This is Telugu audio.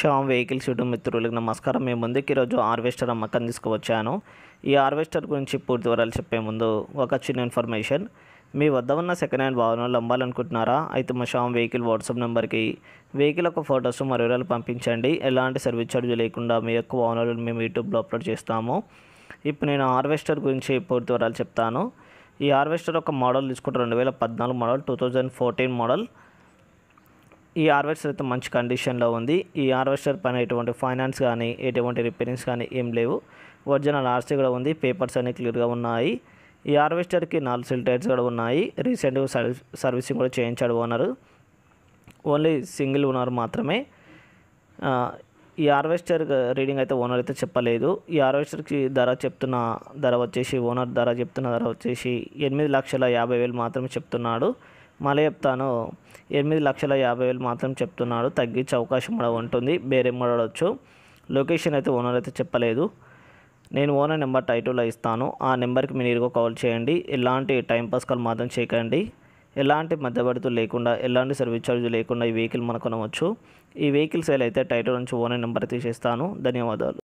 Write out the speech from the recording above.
షామ్ వెహికల్స్ యూట్యూబ్ మిత్రులకు నమస్కారం మేము ముందుకు ఈరోజు హార్వెస్టర్ అమ్మకం తీసుకువచ్చాను ఈ హార్వెస్టర్ గురించి పూర్తి వివరాలు చెప్పే ముందు ఒక చిన్న ఇన్ఫర్మేషన్ మీ వద్ద ఉన్న సెకండ్ హ్యాండ్ వాహనాలు అమ్మాలనుకుంటున్నారా అయితే మా షామ్ వెహికల్ వాట్సాప్ నెంబర్కి వెహికల్ యొక్క ఫొటోస్ మరియు వివరాలు పంపించండి ఎలాంటి సర్వీస్ ఛార్జ్ లేకుండా మీ యొక్క వాహనాలను మేము యూట్యూబ్లో అప్లోడ్ చేస్తాము ఇప్పుడు నేను హార్వెస్టర్ గురించి పూర్తి వివరాలు చెప్తాను ఈ హార్వెస్టర్ ఒక మోడల్ తీసుకుంటే రెండు వేల పద్నాలుగు model two thousand fourteen model ఈ హార్వెస్టర్ అయితే మంచి కండిషన్లో ఉంది ఈ హార్వెస్టర్ పైన ఎటువంటి ఫైనాన్స్ కానీ ఎటువంటి రిపేరింగ్స్ కానీ ఏం లేవు ఒరిజినల్ ఆర్సీ కూడా ఉంది పేపర్స్ అన్నీ క్లియర్గా ఉన్నాయి ఈ హార్వెస్టర్కి నాలుగు సిల్ టైర్స్ కూడా ఉన్నాయి రీసెంట్గా సర్వీసింగ్ కూడా చేయించాడు ఓనరు ఓన్లీ సింగిల్ ఓనర్ మాత్రమే ఈ హార్వెస్టర్ రీడింగ్ అయితే ఓనర్ అయితే చెప్పలేదు ఈ హార్వెస్టర్కి ధర చెప్తున్న ధర వచ్చేసి ఓనర్ ధర చెప్తున్న ధర వచ్చేసి ఎనిమిది లక్షల యాభై వేలు మాత్రమే చెప్తున్నాడు మలయప్తాను చెప్తాను ఎనిమిది లక్షల యాభై వేలు మాత్రం చెప్తున్నాడు తగ్గించే అవకాశం కూడా ఉంటుంది బేరే మూడవచ్చు లొకేషన్ అయితే ఓనర్ అయితే చెప్పలేదు నేను ఓనర్ నెంబర్ టైటిల్లో ఇస్తాను ఆ నెంబర్కి మీరు కాల్ చేయండి ఎలాంటి టైంపాస్ కాల్ మాత్రం చేయకండి ఎలాంటి మధ్యవర్తులు లేకుండా ఎలాంటి సర్వీస్ ఛార్జ్ లేకుండా ఈ వెహికల్ మనకు కొనవచ్చు ఈ వెహికల్ సేల్ అయితే టైటిల్ నుంచి ఓనర్ నెంబర్ తీసేస్తాను ధన్యవాదాలు